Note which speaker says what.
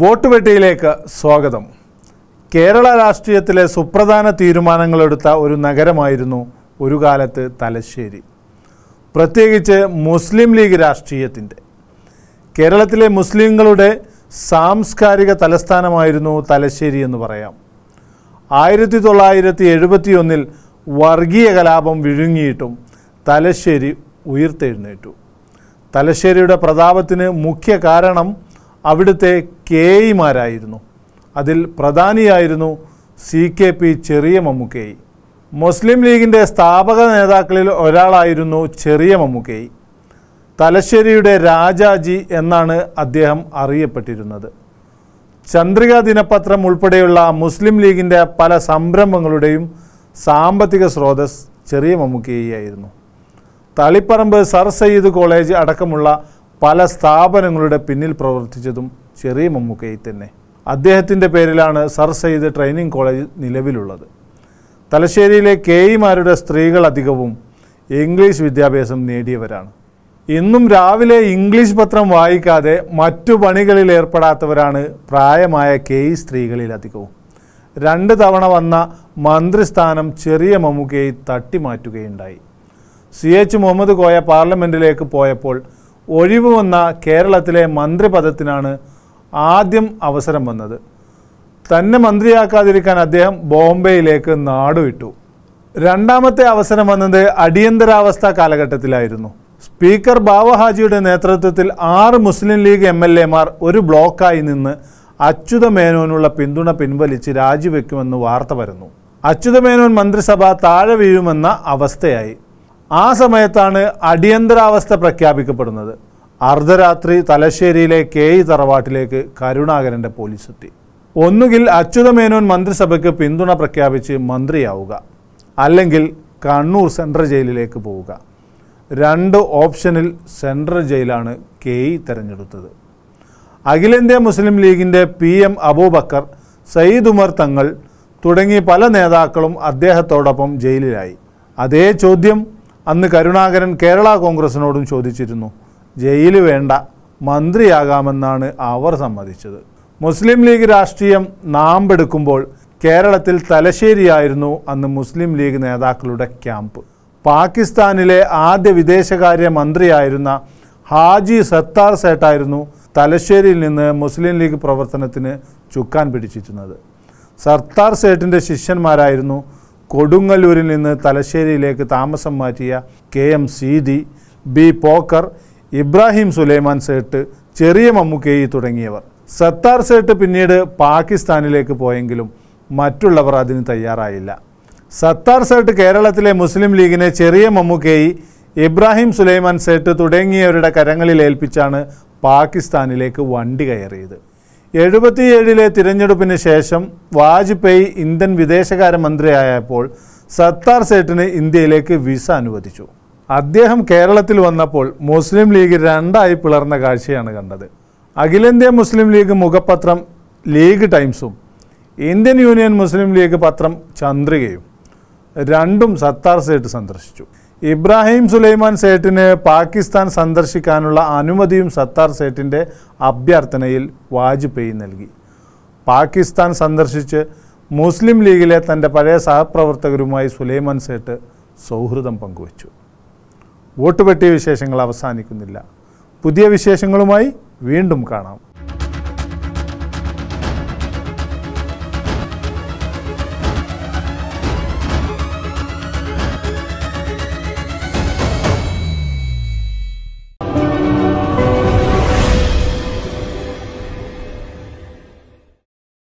Speaker 1: വോട്ടുപെട്ടിയിലേക്ക് സ്വാഗതം കേരള രാഷ്ട്രീയത്തിലെ സുപ്രധാന തീരുമാനങ്ങളെടുത്ത ഒരു നഗരമായിരുന്നു ഒരു കാലത്ത് തലശ്ശേരി പ്രത്യേകിച്ച് മുസ്ലിം ലീഗ് രാഷ്ട്രീയത്തിൻ്റെ കേരളത്തിലെ മുസ്ലിങ്ങളുടെ സാംസ്കാരിക തലസ്ഥാനമായിരുന്നു തലശ്ശേരി എന്ന് പറയാം ആയിരത്തി തൊള്ളായിരത്തി ഒന്നിൽ വർഗീയ കലാപം വിഴുങ്ങിയിട്ടും തലശ്ശേരി ഉയർത്തെഴുന്നേറ്റു തലശ്ശേരിയുടെ പ്രതാപത്തിന് മുഖ്യ കാരണം അവിടുത്തെ കെ ഇമാരായിരുന്നു അതിൽ പ്രധാനിയായിരുന്നു സി കെ പി ചെറിയ മമ്മൂക്കേയി മുസ്ലിം ലീഗിൻ്റെ സ്ഥാപക നേതാക്കളിൽ ഒരാളായിരുന്നു ചെറിയ മമ്മൂക്കേയി തലശ്ശേരിയുടെ രാജാജി എന്നാണ് അദ്ദേഹം അറിയപ്പെട്ടിരുന്നത് ചന്ദ്രിക ദിനപത്രം ഉൾപ്പെടെയുള്ള മുസ്ലിം ലീഗിൻ്റെ പല സംരംഭങ്ങളുടെയും സാമ്പത്തിക സ്രോതസ് ചെറിയ മമ്മൂക്കേയായിരുന്നു തളിപ്പറമ്പ് സർ സയ്യിദ് കോളേജ് അടക്കമുള്ള പല സ്ഥാപനങ്ങളുടെ പിന്നിൽ പ്രവർത്തിച്ചതും ചെറിയ മമ്മൂക്കയിൽ തന്നെ അദ്ദേഹത്തിൻ്റെ പേരിലാണ് സർ സെയ്ദ് ട്രെയിനിങ് കോളേജ് നിലവിലുള്ളത് തലശ്ശേരിയിലെ കെ ഇമാരുടെ സ്ത്രീകൾ അധികവും ഇംഗ്ലീഷ് വിദ്യാഭ്യാസം നേടിയവരാണ് ഇന്നും രാവിലെ ഇംഗ്ലീഷ് പത്രം വായിക്കാതെ മറ്റു പണികളിൽ ഏർപ്പെടാത്തവരാണ് പ്രായമായ കെ ഇ സ്ത്രീകളിൽ അധികവും രണ്ട് തവണ വന്ന മന്ത്രിസ്ഥാനം ചെറിയ മമ്മൂക്കയെ തട്ടിമാറ്റുകയുണ്ടായി സി എച്ച് മുഹമ്മദ് കോയ പാർലമെൻറ്റിലേക്ക് പോയപ്പോൾ ഒഴിവ് വന്ന കേരളത്തിലെ മന്ത്രിപദത്തിനാണ് ആദ്യം അവസരം വന്നത് തന്നെ മന്ത്രിയാക്കാതിരിക്കാൻ അദ്ദേഹം ബോംബെയിലേക്ക് നാടുവിട്ടു രണ്ടാമത്തെ അവസരം വന്നത് അടിയന്തരാവസ്ഥ കാലഘട്ടത്തിലായിരുന്നു സ്പീക്കർ ബാവഹാജിയുടെ നേതൃത്വത്തിൽ ആറ് മുസ്ലിം ലീഗ് എം എൽ എമാർ ഒരു ബ്ലോക്കായി നിന്ന് അച്യുത മേനോനുള്ള പിന്തുണ പിൻവലിച്ച് രാജിവെക്കുമെന്ന് വാർത്ത വരുന്നു അച്യുതമേനോൻ മന്ത്രിസഭ താഴെ വീഴുമെന്ന അവസ്ഥയായി ആ സമയത്താണ് അടിയന്തരാവസ്ഥ പ്രഖ്യാപിക്കപ്പെടുന്നത് അർദ്ധരാത്രി തലശ്ശേരിയിലെ കെ ഇ തറവാട്ടിലേക്ക് കരുണാകരൻ്റെ പോലീസ് എത്തി ഒന്നുകിൽ അച്യുതമേനോൻ മന്ത്രിസഭയ്ക്ക് പിന്തുണ പ്രഖ്യാപിച്ച് മന്ത്രിയാവുക അല്ലെങ്കിൽ കണ്ണൂർ സെൻട്രൽ ജയിലിലേക്ക് പോവുക രണ്ട് ഓപ്ഷനിൽ സെൻട്രൽ ജയിലാണ് കെ ഇ തിരഞ്ഞെടുത്തത് അഖിലേന്ത്യാ മുസ്ലിം ലീഗിൻ്റെ പി എം അബൂബക്കർ സയ്യിദ് ഉമർ തങ്ങൾ തുടങ്ങി പല നേതാക്കളും അദ്ദേഹത്തോടൊപ്പം ജയിലിലായി അതേ ചോദ്യം അന്ന് കരുണാകരൻ കേരള കോൺഗ്രസിനോടും ചോദിച്ചിരുന്നു ജയിൽ വേണ്ട മന്ത്രിയാകാമെന്നാണ് അവർ സമ്മതിച്ചത് മുസ്ലിം ലീഗ് രാഷ്ട്രീയം നാമ്പെടുക്കുമ്പോൾ കേരളത്തിൽ തലശ്ശേരിയായിരുന്നു അന്ന് മുസ്ലിം ലീഗ് നേതാക്കളുടെ ക്യാമ്പ് പാകിസ്ഥാനിലെ ആദ്യ വിദേശകാര്യ മന്ത്രിയായിരുന്ന ഹാജി സത്താർ സേട്ടായിരുന്നു തലശ്ശേരിയിൽ നിന്ന് മുസ്ലിം ലീഗ് പ്രവർത്തനത്തിന് ചുക്കാൻ പിടിച്ചിരുന്നത് സർത്താർ സേട്ടിൻ്റെ ശിഷ്യന്മാരായിരുന്നു കൊടുങ്ങല്ലൂരിൽ നിന്ന് തലശ്ശേരിയിലേക്ക് താമസം മാറ്റിയ K M Seethi B Pocker Ibrahim Sulaiman Sait Cheriya Mammukeyi തുടങ്ങിയവർ സത്താർ സേട്ട് പിന്നീട് പാകിസ്ഥാനിലേക്ക് പോയെങ്കിലും മറ്റുള്ളവർ അതിന് തയ്യാറായില്ല സത്താർ സേട്ട് കേരളത്തിലെ മുസ്ലിം ലീഗിനെ ചെറിയ മമ്മുക്കേയി ഇബ്രാഹിം സുലൈമാൻ സേട്ട് തുടങ്ങിയവരുടെ കരങ്ങളിൽ ഏൽപ്പിച്ചാണ് പാകിസ്ഥാനിലേക്ക് വണ്ടി കയറിയത് എഴുപത്തിയേഴിലെ തിരഞ്ഞെടുപ്പിന് ശേഷം വാജ്പേയി ഇന്ത്യൻ വിദേശകാര്യമന്ത്രിയായപ്പോൾ സത്താർ സേട്ടിന് ഇന്ത്യയിലേക്ക് വിസ അനുവദിച്ചു അദ്ദേഹം കേരളത്തിൽ വന്നപ്പോൾ മുസ്ലിം ലീഗ് രണ്ടായി പിളർന്ന കാഴ്ചയാണ് കണ്ടത് അഖിലേന്ത്യാ മുസ്ലിം ലീഗ് മുഖപത്രം ലീഗ് ടൈംസും ഇന്ത്യൻ യൂണിയൻ മുസ്ലിം ലീഗ് പത്രം ചന്ദ്രികയും രണ്ടും സത്താർ സേട്ട് സന്ദർശിച്ചു ഇബ്രാഹിം സുലൈമാൻ സേട്ടിന് പാകിസ്ഥാൻ സന്ദർശിക്കാനുള്ള അനുമതിയും സത്താർ സേട്ടിൻ്റെ അഭ്യർത്ഥനയിൽ വാജ്പേയി നൽകി പാകിസ്ഥാൻ സന്ദർശിച്ച് മുസ്ലിം ലീഗിലെ തൻ്റെ പഴയ സഹപ്രവർത്തകരുമായി സുലൈമാൻ സേട്ട് സൗഹൃദം പങ്കുവച്ചു വോട്ട് പെട്ടിയ വിശേഷങ്ങൾ അവസാനിക്കുന്നില്ല പുതിയ വിശേഷങ്ങളുമായി വീണ്ടും കാണാം